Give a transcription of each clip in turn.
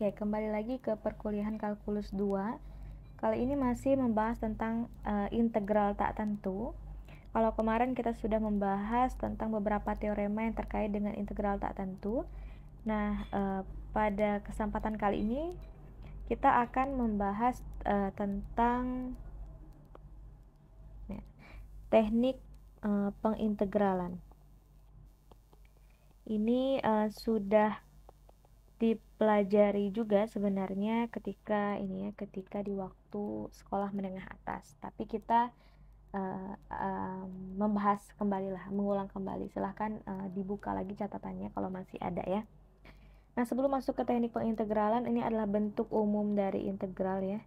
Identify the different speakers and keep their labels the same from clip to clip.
Speaker 1: Oke, kembali lagi ke perkuliahan kalkulus 2. Kali ini masih membahas tentang uh, integral tak tentu. Kalau kemarin kita sudah membahas tentang beberapa teorema yang terkait dengan integral tak tentu. Nah, uh, pada kesempatan kali ini kita akan membahas uh, tentang ya, teknik pengintegralan. Ini sudah dipelajari juga sebenarnya ketika ini ya ketika di waktu sekolah menengah atas tapi kita uh, uh, membahas kembali lah mengulang kembali silahkan uh, dibuka lagi catatannya kalau masih ada ya nah sebelum masuk ke teknik pengintegralan ini adalah bentuk umum dari integral ya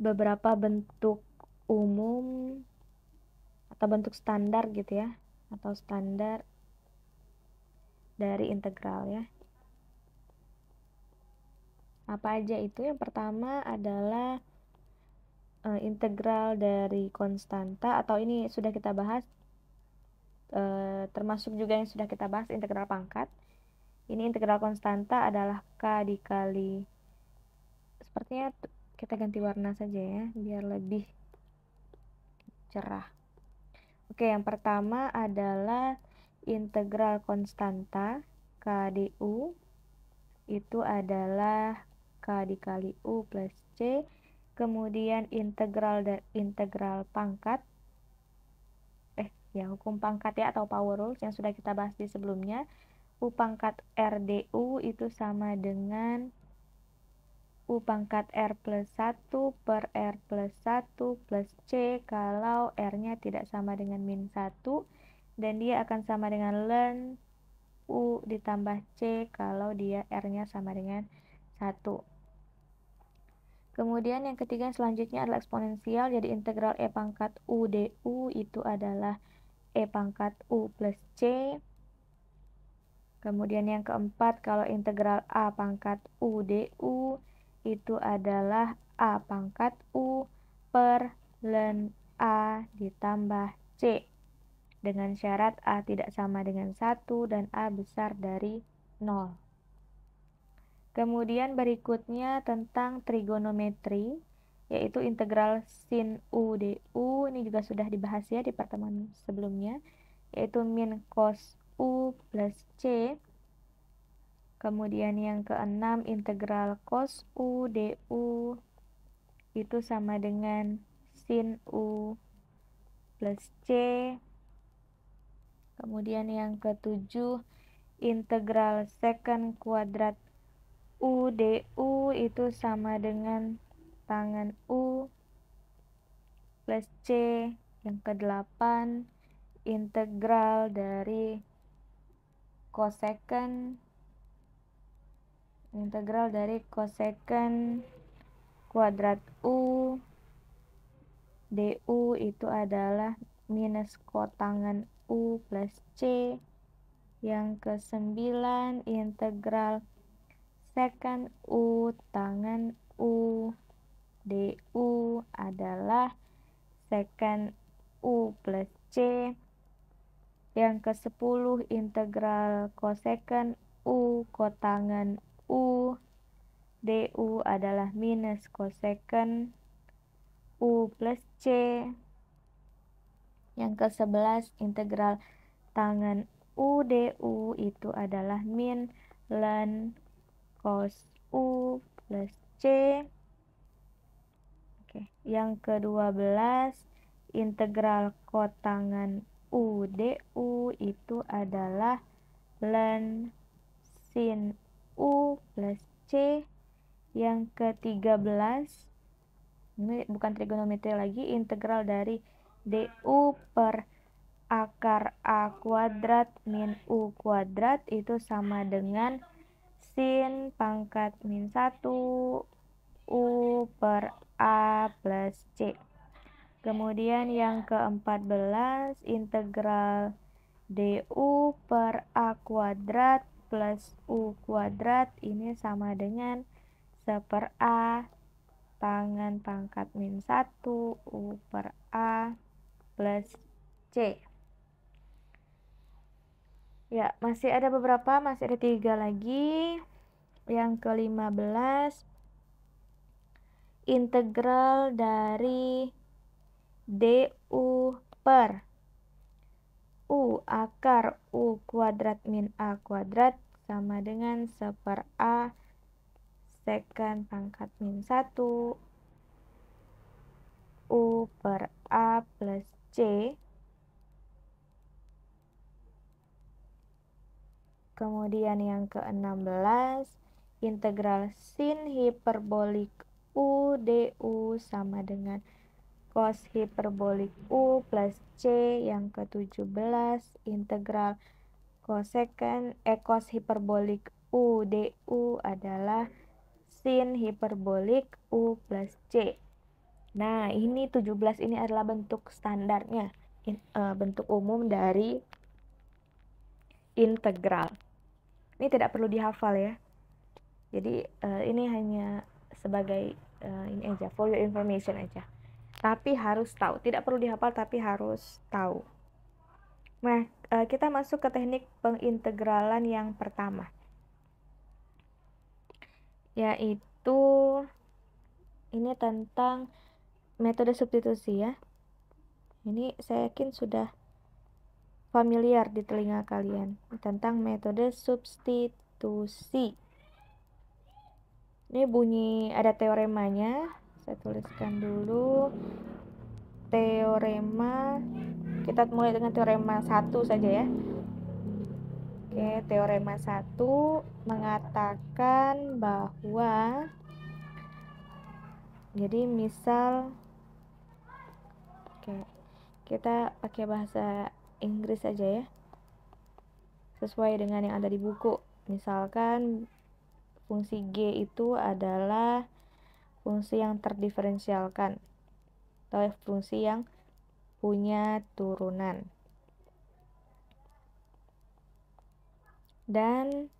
Speaker 1: beberapa bentuk umum atau bentuk standar gitu ya atau standar dari integral ya. Apa aja itu? Yang pertama adalah e, integral dari konstanta atau ini sudah kita bahas e, termasuk juga yang sudah kita bahas integral pangkat. Ini integral konstanta adalah k dikali sepertinya kita ganti warna saja ya biar lebih cerah. Oke, yang pertama adalah integral konstanta KDU itu adalah K dikali U plus C kemudian integral dan integral pangkat eh ya hukum pangkat ya atau power rules yang sudah kita bahas di sebelumnya U pangkat RDU itu sama dengan U pangkat R plus 1 per R plus 1 plus C kalau R-nya tidak sama dengan min 1 dan dia akan sama dengan len U ditambah C kalau dia R-nya sama dengan 1. Kemudian yang ketiga selanjutnya adalah eksponensial, jadi integral E pangkat U du itu adalah E pangkat U plus C. Kemudian yang keempat, kalau integral A pangkat U du itu adalah A pangkat U per ln A ditambah C dengan syarat A tidak sama dengan 1 dan A besar dari 0. Kemudian berikutnya tentang trigonometri, yaitu integral sin U DU, ini juga sudah dibahas ya di pertemuan sebelumnya, yaitu min cos U plus C. Kemudian yang keenam, integral cos U DU itu sama dengan sin U plus C Kemudian yang ketujuh, integral second kuadrat U DU itu sama dengan tangan U plus C yang kedelapan integral dari cosecant integral dari cosecant kuadrat U DU itu adalah minus kotangan U plus C. Yang ke sembilan integral second U tangan U DU adalah second U plus C. Yang ke sepuluh integral cosecant U kotangan U DU adalah minus cosecant U plus C. Yang ke-11 integral tangan udu itu adalah min len cos U plus C. Oke, yang ke-12 integral kotangan U DU itu adalah len sin U plus C yang ke-13 ini bukan trigonometri lagi integral dari DU per akar A kuadrat min U kuadrat itu sama dengan sin pangkat min 1 U per A plus C. Kemudian yang ke-14 integral DU per A kuadrat plus U kuadrat ini sama dengan seper A tangan pangkat min 1 U per A plus C. Ya, masih ada beberapa, masih ada tiga lagi. Yang ke-15, integral dari DU per U akar U kuadrat min A kuadrat sama dengan seper A sekan pangkat min 1 U per A plus Kemudian yang ke-16, integral sin hiperbolik U DU sama dengan cos hiperbolik U plus C yang ke-17, integral cosecant eh, cos hiperbolik U DU adalah sin hiperbolik U plus C. Nah, ini 17 ini adalah bentuk standarnya, in, uh, bentuk umum dari integral. Ini tidak perlu dihafal ya. Jadi uh, ini hanya sebagai uh, ini aja for your information aja. Tapi harus tahu, tidak perlu dihafal tapi harus tahu. Nah, uh, kita masuk ke teknik pengintegralan yang pertama. Yaitu ini tentang metode substitusi ya. Ini saya yakin sudah familiar di telinga kalian tentang metode substitusi. Ini bunyi ada teoremanya. Saya tuliskan dulu teorema. Kita mulai dengan teorema 1 saja ya. Oke, teorema 1 mengatakan bahwa jadi misal pakai kita pakai bahasa Inggris aja ya sesuai dengan yang ada di buku misalkan fungsi G itu adalah fungsi yang terdiferensialkan atau fungsi yang punya turunan dan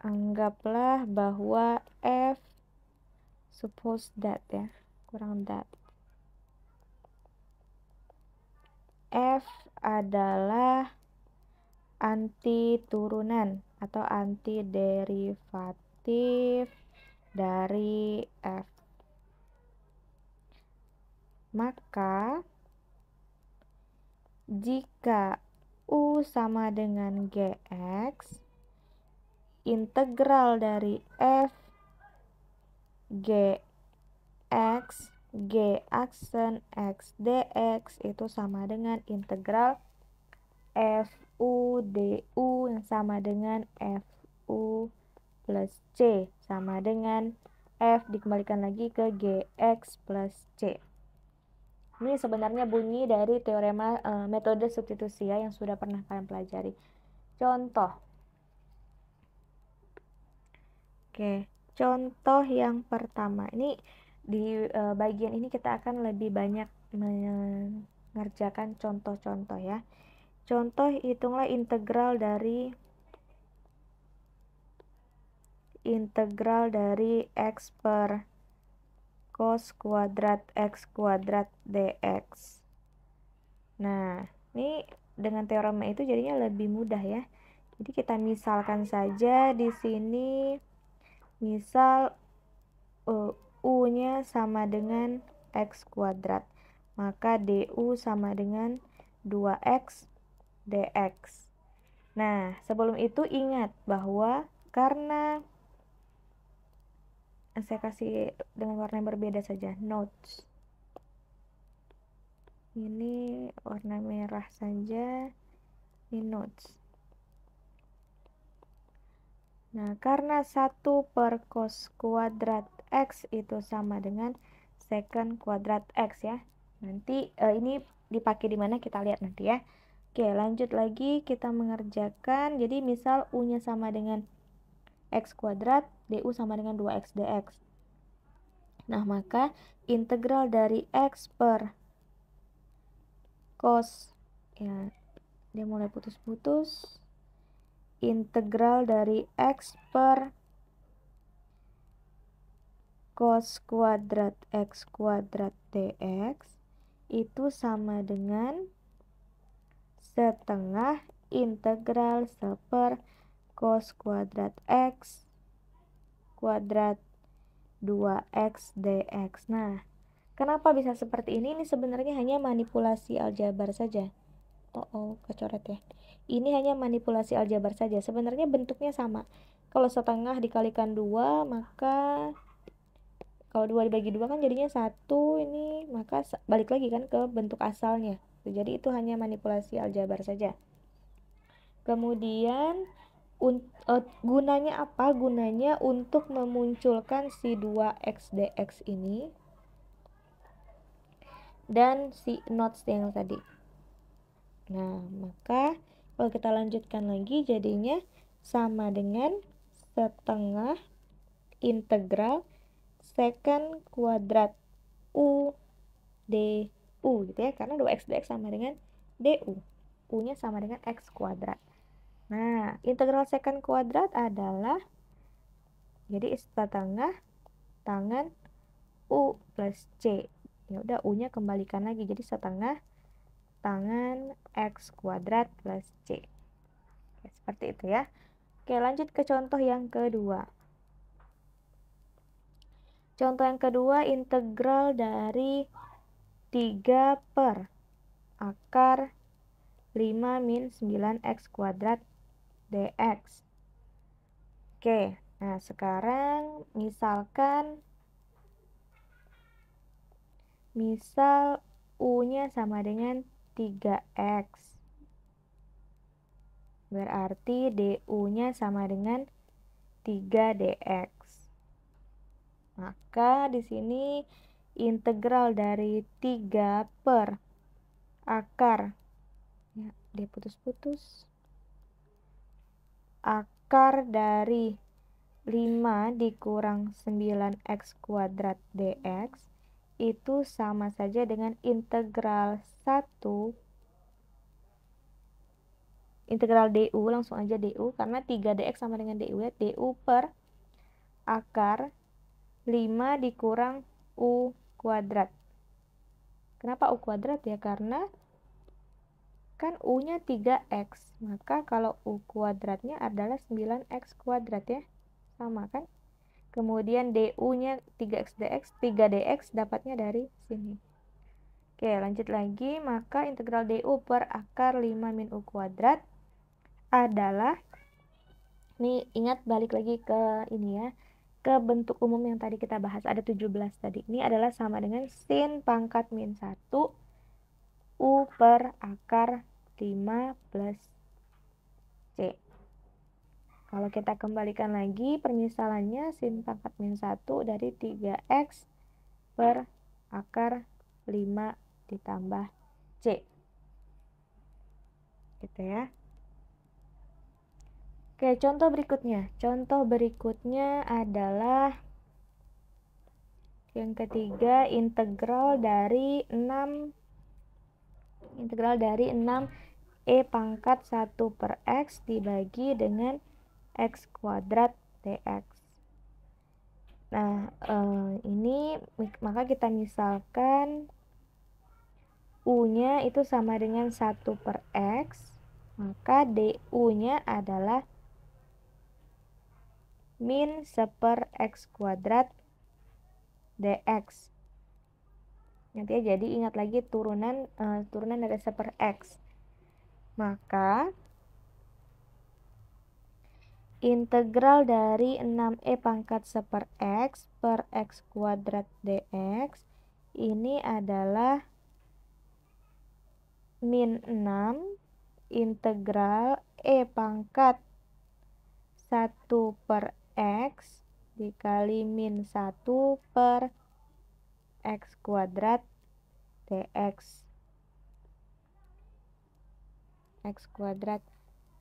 Speaker 1: anggaplah bahwa F suppose that ya kurang that F adalah anti turunan atau anti derivatif dari F maka jika U sama dengan GX integral dari F G x g aksen x dx itu sama dengan integral f u du yang sama dengan f u plus c sama dengan f dikembalikan lagi ke g x plus c. Ini sebenarnya bunyi dari teorema e, metode substitusi ya yang sudah pernah kalian pelajari. Contoh. Oke, contoh yang pertama. Ini di uh, bagian ini kita akan lebih banyak mengerjakan contoh-contoh ya contoh hitunglah integral dari integral dari x per cos kuadrat x kuadrat dx nah ini dengan teorema itu jadinya lebih mudah ya jadi kita misalkan saja di sini misal uh, U-nya sama dengan X kuadrat. Maka DU sama dengan 2X DX. Nah, sebelum itu ingat bahwa karena saya kasih dengan warna yang berbeda saja notes ini warna merah saja ini notes nah karena 1 per cos kuadrat X itu sama dengan second kuadrat X ya. Nanti eh, ini dipakai di mana kita lihat nanti ya. Oke, lanjut lagi kita mengerjakan. Jadi misal U-nya sama dengan X kuadrat, DU sama dengan 2X dx. Nah, maka integral dari X per cos ya dia mulai putus-putus integral dari X per cos kuadrat x kuadrat dx itu sama dengan setengah integral seper cos kuadrat x kuadrat 2x dx. Nah, kenapa bisa seperti ini? Ini sebenarnya hanya manipulasi aljabar saja. Oh, oh, kecoret ya. Ini hanya manipulasi aljabar saja. Sebenarnya bentuknya sama. Kalau setengah dikalikan dua maka kalau dua dibagi dua kan jadinya satu ini maka balik lagi kan ke bentuk asalnya jadi itu hanya manipulasi aljabar saja kemudian eh, gunanya apa gunanya untuk memunculkan si 2x dx ini dan si notes yang tadi nah maka kalau kita lanjutkan lagi jadinya sama dengan setengah integral second kuadrat U DU gitu ya karena 2x dx sama dengan DU U-nya sama dengan X kuadrat nah integral second kuadrat adalah jadi istilah tengah tangan U plus C ya udah U-nya kembalikan lagi jadi setengah tangan X kuadrat plus C Oke, ya, seperti itu ya Oke lanjut ke contoh yang kedua Contoh yang kedua, integral dari 3 per akar 5 min 9x kuadrat dx. Oke, nah sekarang misalkan misal U-nya sama dengan 3X. Berarti DU-nya sama dengan 3DX. Maka di sini integral dari 3 per akar ya, dia putus-putus akar dari 5 dikurang 9x kuadrat dx itu sama saja dengan integral 1 integral du langsung aja du karena 3dx sama dengan du ya du per akar 5 dikurang U kuadrat. Kenapa U kuadrat ya? Karena kan U-nya 3X, maka kalau U kuadratnya adalah 9X kuadrat ya, sama kan? Kemudian DU-nya 3X DX, 3DX dapatnya dari sini. Oke, lanjut lagi, maka integral DU per akar 5 min U kuadrat adalah, nih ingat balik lagi ke ini ya, ke bentuk umum yang tadi kita bahas. Ada 17 tadi. Ini adalah sama dengan sin pangkat min 1 U per akar 5 plus C. Kalau kita kembalikan lagi permisalannya sin pangkat min 1 dari 3x per akar 5 ditambah C. Gitu ya. Oke, contoh berikutnya. Contoh berikutnya adalah yang ketiga integral dari 6 integral dari 6 E pangkat 1 per X dibagi dengan X kuadrat dx. Nah, eh, ini maka kita misalkan U-nya itu sama dengan 1 per X, maka DU-nya adalah min seper x kuadrat dx nanti ya jadi ingat lagi turunan uh, turunan dari seper x maka integral dari 6e pangkat seper x per x kuadrat dx ini adalah min 6 integral e pangkat 1 per X dikali min 1 per X kuadrat dx X kuadrat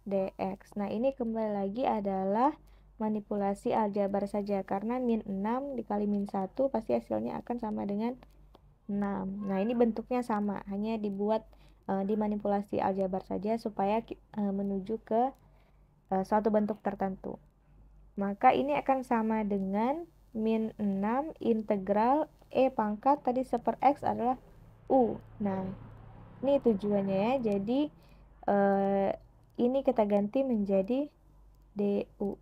Speaker 1: dx nah ini kembali lagi adalah manipulasi aljabar saja karena min 6 dikali min 1 pasti hasilnya akan sama dengan 6 nah ini bentuknya sama hanya dibuat e, dimanipulasi aljabar saja supaya e, menuju ke e, suatu bentuk tertentu maka ini akan sama dengan min 6 integral E pangkat tadi seper X adalah U. Nah, ini tujuannya ya. Jadi, eh, ini kita ganti menjadi DU.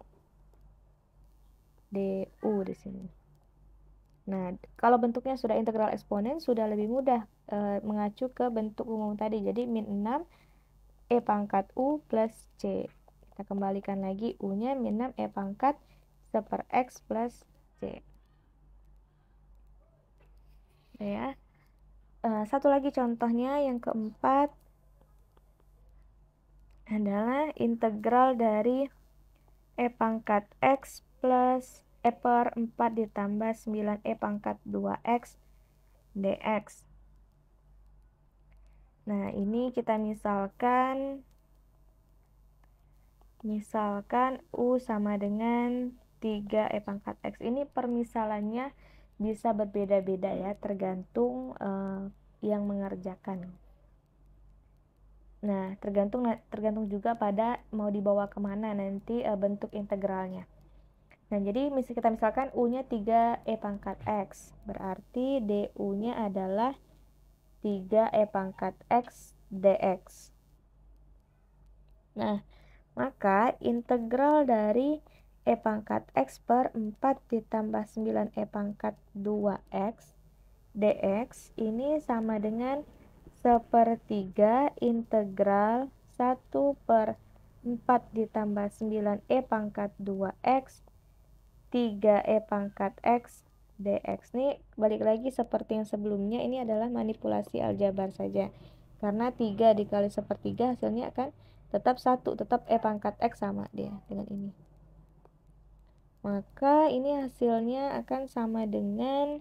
Speaker 1: DU di sini. Nah, kalau bentuknya sudah integral eksponen, sudah lebih mudah eh, mengacu ke bentuk umum tadi. Jadi, min 6 E pangkat U plus C. Kita kembalikan lagi U-nya min 6 E pangkat 1 per X plus C. Nah, ya. Eh, satu lagi contohnya yang keempat adalah integral dari E pangkat X plus E per 4 ditambah 9E pangkat 2X dx. Nah, ini kita misalkan Misalkan U sama dengan 3E pangkat X. Ini permisalannya bisa berbeda-beda ya, tergantung uh, yang mengerjakan. Nah, tergantung tergantung juga pada mau dibawa kemana nanti uh, bentuk integralnya. Nah, jadi misal kita misalkan U-nya 3E pangkat X, berarti DU-nya adalah 3E pangkat X dx. Nah, maka integral dari E pangkat X per 4 ditambah 9 E pangkat 2X dx ini sama dengan sepertiga integral 1 per 4 ditambah 9 E pangkat 2X 3 E pangkat X dx ini balik lagi seperti yang sebelumnya ini adalah manipulasi aljabar saja karena 3 dikali sepertiga hasilnya akan tetap satu tetap E pangkat X sama dia dengan ini maka ini hasilnya akan sama dengan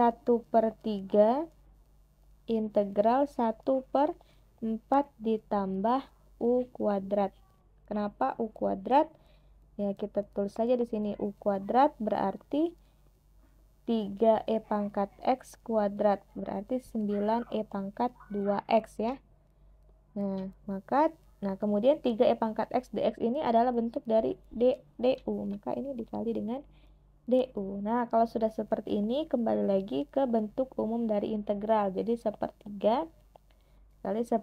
Speaker 1: 1 per 3 integral 1 per 4 ditambah U kuadrat kenapa U kuadrat ya kita tulis saja di sini U kuadrat berarti 3E pangkat X kuadrat berarti 9E pangkat 2X ya Nah, maka Nah, kemudian 3E pangkat X dx ini adalah bentuk dari D, DU. Maka ini dikali dengan DU. Nah, kalau sudah seperti ini, kembali lagi ke bentuk umum dari integral. Jadi, sepertiga kali 2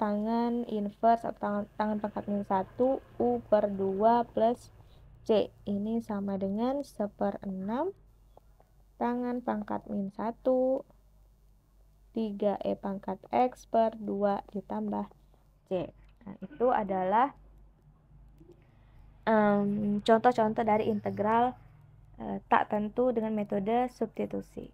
Speaker 1: tangan inverse atau tangan, tangan pangkat minus 1 U per 2 plus C. Ini sama dengan seper 6 tangan pangkat minus 1 3E pangkat X per 2 ditambah C. Nah, itu adalah contoh contoh-contoh dari integral uh, tak tentu dengan metode substitusi.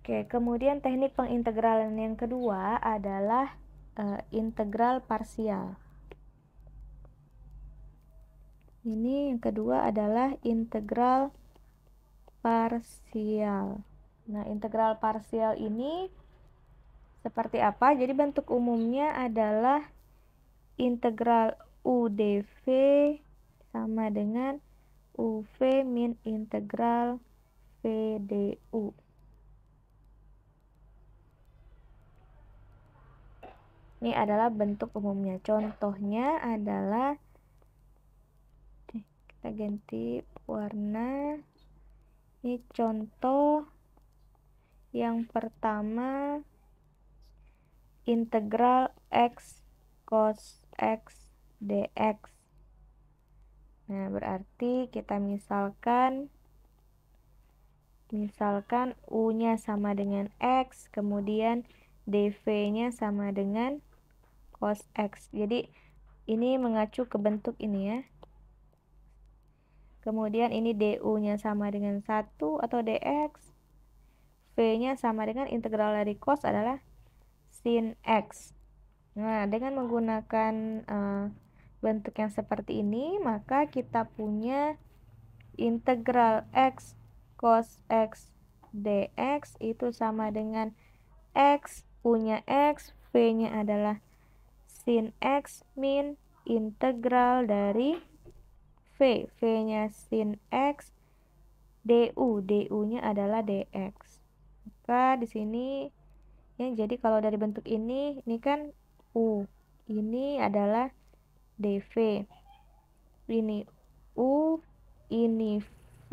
Speaker 1: Oke, kemudian teknik pengintegralan yang kedua adalah uh, integral parsial. Ini yang kedua adalah integral parsial. Nah, integral parsial ini seperti apa? Jadi bentuk umumnya adalah integral UDV sama dengan UV min integral VDU. Ini adalah bentuk umumnya. Contohnya adalah kita ganti warna. Ini contoh yang pertama integral x cos x dx. Nah, berarti kita misalkan misalkan U-nya sama dengan X, kemudian DV-nya sama dengan cos X. Jadi, ini mengacu ke bentuk ini ya. Kemudian ini DU-nya sama dengan 1 atau DX. V-nya sama dengan integral dari cos adalah sin X. Nah, dengan menggunakan uh, bentuk yang seperti ini, maka kita punya integral X cos X dx itu sama dengan X punya X, V-nya adalah sin X min integral dari V. V-nya sin X, DU. DU-nya adalah dx. Maka di sini ya jadi kalau dari bentuk ini ini kan U ini adalah DV ini U ini V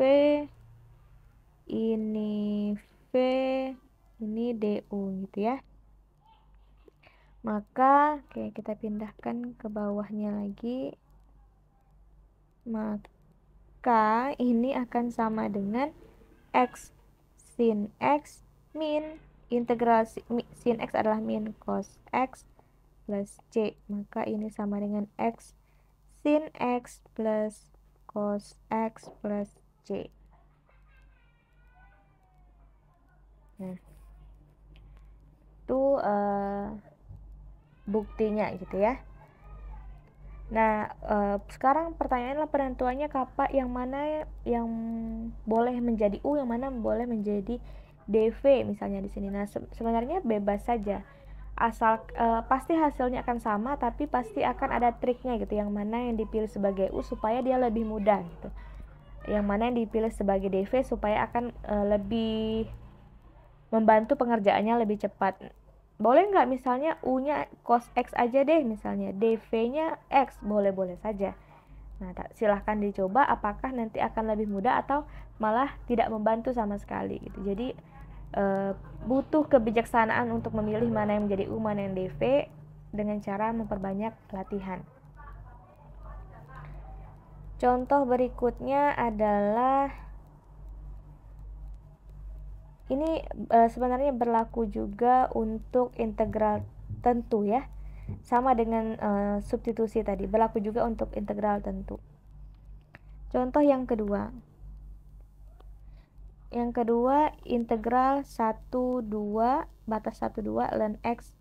Speaker 1: ini V ini DU gitu ya maka oke kita pindahkan ke bawahnya lagi maka ini akan sama dengan X sin X min Integral sin x adalah min cos x plus c maka ini sama dengan x sin x plus cos x plus c nah itu uh, buktinya gitu ya Nah, uh, sekarang pertanyaannya penentuannya kapan yang mana yang boleh menjadi U, yang mana boleh menjadi DV misalnya di sini. Nah, se sebenarnya bebas saja. Asal e, pasti hasilnya akan sama tapi pasti akan ada triknya gitu yang mana yang dipilih sebagai U supaya dia lebih mudah gitu. Yang mana yang dipilih sebagai DV supaya akan e, lebih membantu pengerjaannya lebih cepat. Boleh nggak misalnya U-nya cos X aja deh misalnya, DV-nya X, boleh-boleh saja. Nah, silahkan dicoba apakah nanti akan lebih mudah atau malah tidak membantu sama sekali gitu. Jadi uh, butuh kebijaksanaan untuk memilih mana yang menjadi U, mana yang DV dengan cara memperbanyak latihan. Contoh berikutnya adalah ini e, sebenarnya berlaku juga untuk integral tentu ya. Sama dengan e, substitusi tadi, berlaku juga untuk integral tentu. Contoh yang kedua, yang kedua integral 1 2 batas 1 2 ln x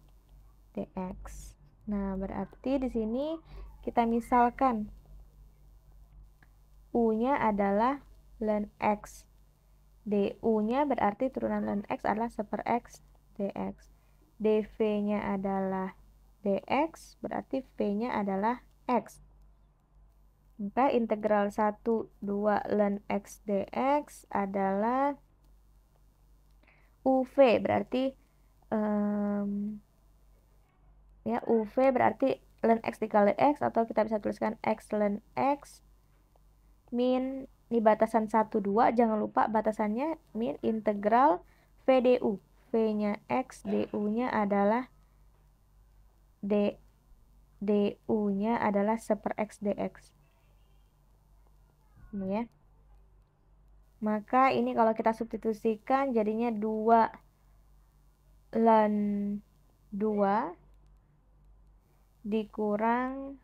Speaker 1: dx. Nah, berarti di sini kita misalkan u-nya adalah ln x. du-nya berarti turunan ln x adalah 1 per x dx. dv-nya adalah dx, berarti v-nya adalah x. Maka integral 1, 2 ln x dx adalah UV berarti um, ya UV berarti ln x dikali x atau kita bisa tuliskan x ln x min ini batasan 1 2 jangan lupa batasannya min integral V du V-nya x du-nya adalah d du-nya adalah seper x dx nih ya. Maka ini kalau kita substitusikan jadinya 2 ln 2 dikurang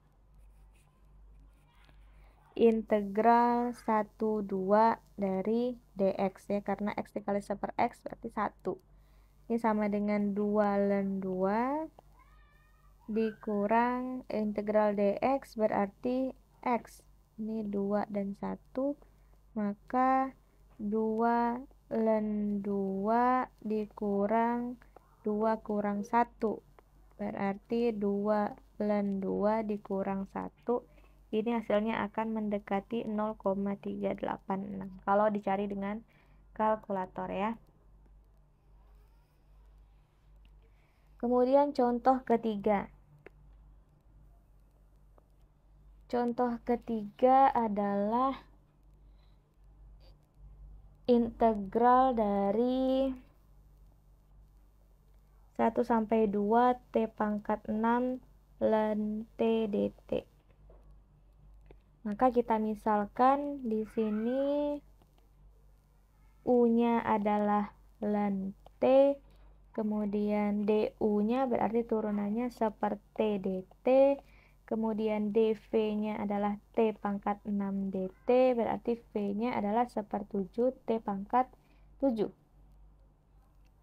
Speaker 1: integral 1 2 dari dx ya karena x dikali 1 per x berarti 1 ini sama dengan 2 ln 2 dikurang integral dx berarti x ini 2 dan 1 maka 2 len 2 dikurang 2 kurang 1 berarti 2 len 2 dikurang 1 ini hasilnya akan mendekati 0,386 kalau dicari dengan kalkulator ya kemudian contoh ketiga Contoh ketiga adalah integral dari 1 sampai 2 T pangkat 6 ln T dt. Maka kita misalkan di sini U-nya adalah ln T, kemudian DU-nya berarti turunannya seperti dt, Kemudian dv-nya adalah t pangkat 6 dt, berarti v-nya adalah 7 t pangkat 7.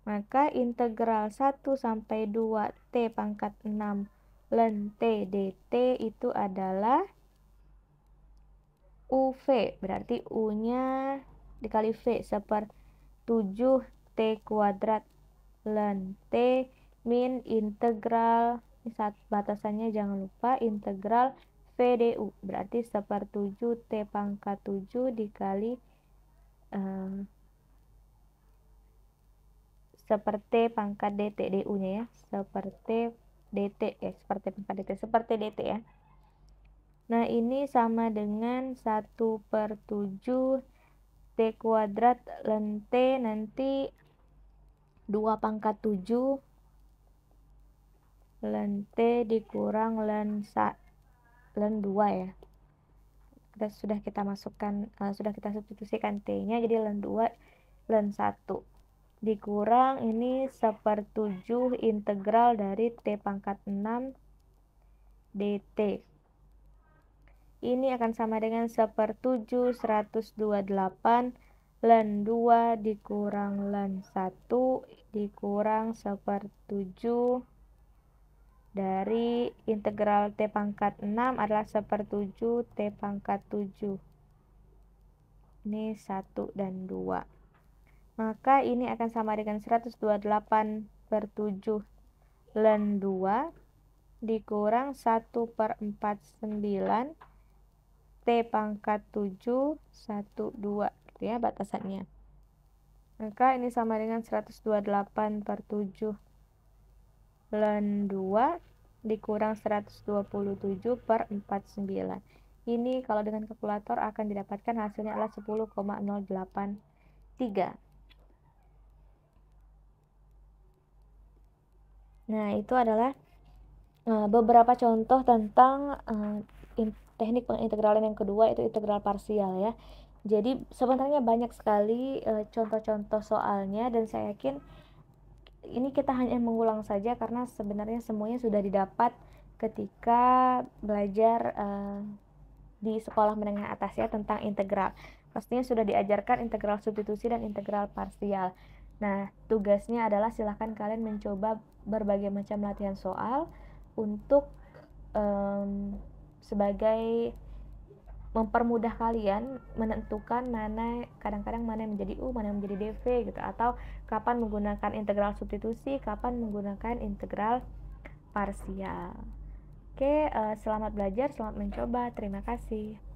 Speaker 1: Maka integral 1 sampai 2 t pangkat 6 len t dt itu adalah uv, berarti u-nya dikali v seper 7 t kuadrat len t min integral saat batasannya jangan lupa integral VDU berarti 7 T pangkat 7 dikali um, seperti pangkat dt du nya ya seperti dt ya seperti pangkat dt seperti dt ya nah ini sama dengan 1 per 7 t kuadrat lente nanti 2 pangkat 7 len T dikurang len sa len 2 ya kita sudah kita masukkan uh, sudah kita substitusikan T nya jadi len 2 len 1 dikurang ini 1 7 integral dari T pangkat 6 DT ini akan sama dengan 1 7 128 len 2 dikurang len 1 dikurang 1 7 dari integral t pangkat 6 adalah 7 t pangkat 7 ini 1 dan 2 maka ini akan sama dengan 128 per 7 len 2 dikurang 1 per 49 T pangkat 7 1, 2 ya batasannya maka ini sama dengan 128 per 7 Ln 2 dikurang 127 per 49. Ini kalau dengan kalkulator akan didapatkan hasilnya adalah 10,083. Nah, itu adalah eh, beberapa contoh tentang eh, teknik pengintegralan yang kedua itu integral parsial ya. Jadi sebenarnya banyak sekali contoh eh, -contoh soalnya dan saya yakin ini kita hanya mengulang saja karena sebenarnya semuanya sudah didapat ketika belajar uh, di sekolah menengah atas ya tentang integral. Pastinya sudah diajarkan integral substitusi dan integral parsial. Nah, tugasnya adalah silahkan kalian mencoba berbagai macam latihan soal untuk um, sebagai mempermudah kalian menentukan mana kadang-kadang mana yang menjadi U, mana yang menjadi DV gitu atau kapan menggunakan integral substitusi, kapan menggunakan integral parsial. Oke, eh, selamat belajar, selamat mencoba. Terima kasih.